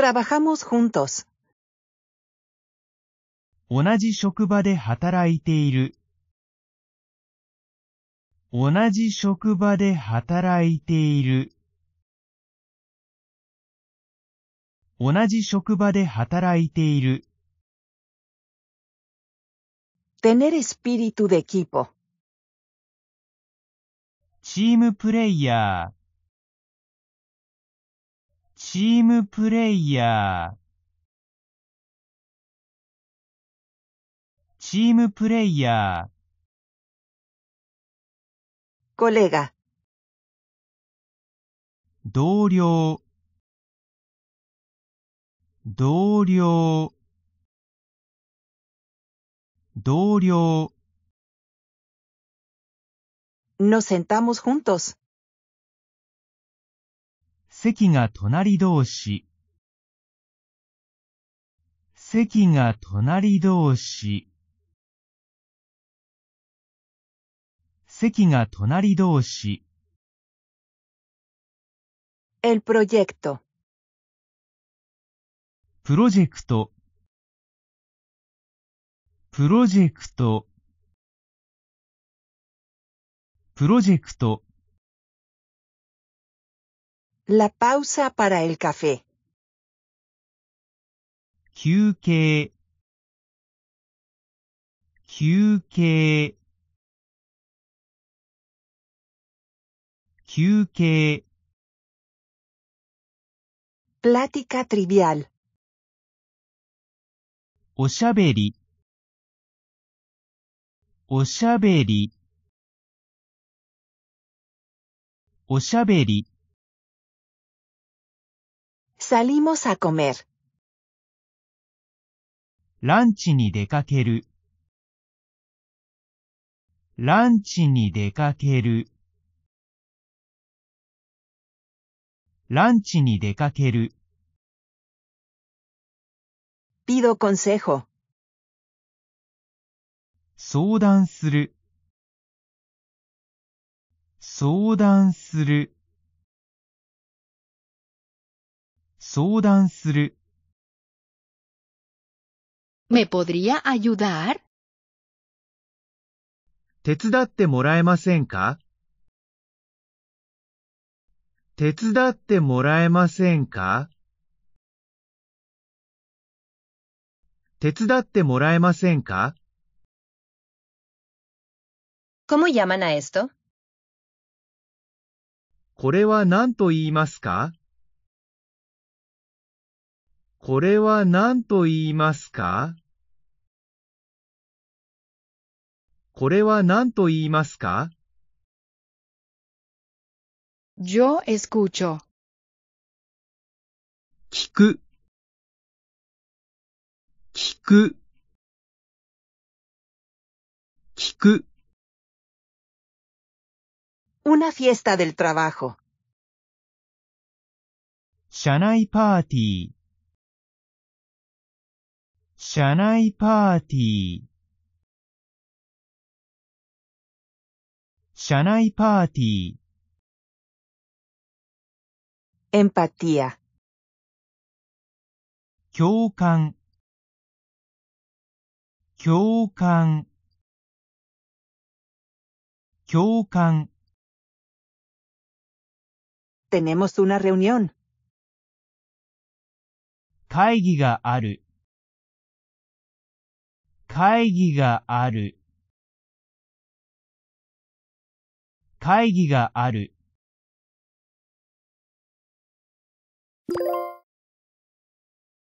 Trabajamos juntos. 同じ職場で働いている。同じ職場で働いている。同じ職場で働いている。tener espíritu de equipo. チームプレイヤー。チームプレイヤーチームプレイヤーコレガ同僚同僚同僚 Nos sentamos juntos. 席が隣同士、席が隣同士、席が隣同士。El proyecto. プロジェクト、プロジェクト、プロジェクト。La pausa para el café. ¡Cúpula! ¡Cúpula! ¡Cúpula! Plática trivial. ¡Oshaberi! ¡Oshaberi! ¡Oshaberi! Salimos a comer. ランチに出かける。ランチに出かける。ランチに出かける。pido consejo. 相談する。相談する。相談するめ podría ayudar? 手伝ってもらえませんか手伝ってもらえませんか手伝ってもらえませんか c m o llaman a esto? これは何と言いますかこれは何と言いますかこれは何と言いますか Yo escucho. 聞く、聞く、聞く。Una fiesta del trabajo. 社内パーティー、社内パーティー、社内パーティー、empatía, 共感、共感、共感、tenemos una reunión, 会議がある、会議がある。会議がある。